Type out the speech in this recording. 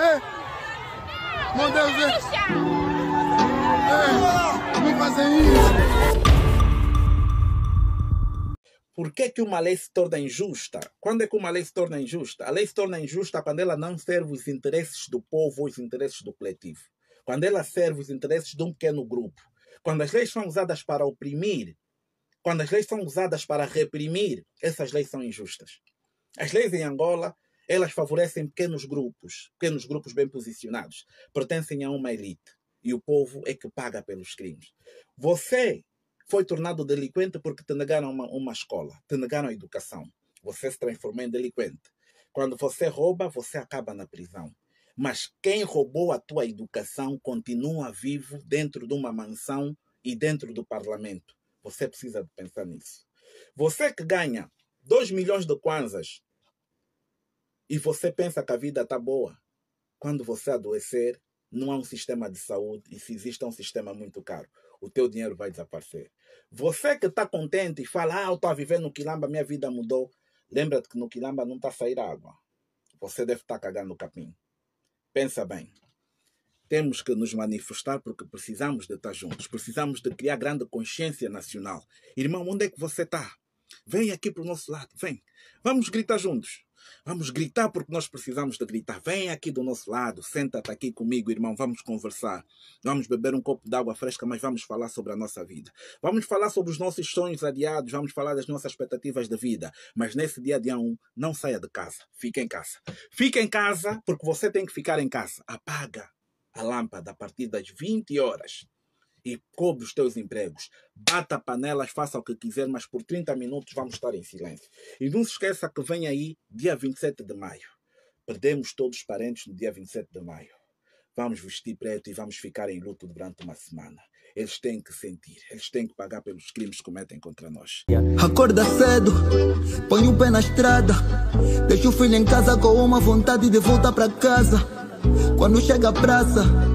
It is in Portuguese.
Ei! Meu Deus! Ei! isso! Por que, que uma lei se torna injusta? Quando é que uma lei se torna injusta? A lei se torna injusta quando ela não serve os interesses do povo ou os interesses do coletivo. Quando ela serve os interesses de um pequeno grupo. Quando as leis são usadas para oprimir, quando as leis são usadas para reprimir, essas leis são injustas. As leis em Angola elas favorecem pequenos grupos, pequenos grupos bem posicionados, pertencem a uma elite e o povo é que paga pelos crimes. Você foi tornado delinquente porque te negaram uma, uma escola, te negaram a educação. Você se transformou em delinquente. Quando você rouba, você acaba na prisão. Mas quem roubou a tua educação continua vivo dentro de uma mansão e dentro do parlamento. Você precisa de pensar nisso. Você que ganha 2 milhões de kwanzas e você pensa que a vida está boa. Quando você adoecer, não há um sistema de saúde e se existe um sistema muito caro, o teu dinheiro vai desaparecer. Você que está contente e fala, ah, eu estou a viver no Quilamba, minha vida mudou. Lembra-te que no Quilamba não está a sair água. Você deve estar tá cagando no capim. Pensa bem. Temos que nos manifestar porque precisamos de estar tá juntos. Precisamos de criar grande consciência nacional. Irmão, onde é que você está? Vem aqui para o nosso lado, vem. Vamos gritar juntos. Vamos gritar porque nós precisamos de gritar. Vem aqui do nosso lado, senta-te aqui comigo, irmão. Vamos conversar. Vamos beber um copo de água fresca, mas vamos falar sobre a nossa vida. Vamos falar sobre os nossos sonhos adiados, vamos falar das nossas expectativas de vida. Mas nesse dia de um, não saia de casa. Fique em casa. Fique em casa porque você tem que ficar em casa. Apaga a lâmpada a partir das 20 horas e cobre os teus empregos. Bata panelas, faça o que quiser, mas por 30 minutos vamos estar em silêncio. E não se esqueça que vem aí dia 27 de maio. Perdemos todos os parentes no dia 27 de maio. Vamos vestir preto e vamos ficar em luto durante uma semana. Eles têm que sentir, eles têm que pagar pelos crimes que cometem contra nós. Acorda cedo, põe o pé na estrada, deixa o filho em casa com uma vontade de voltar para casa. Quando chega a praça,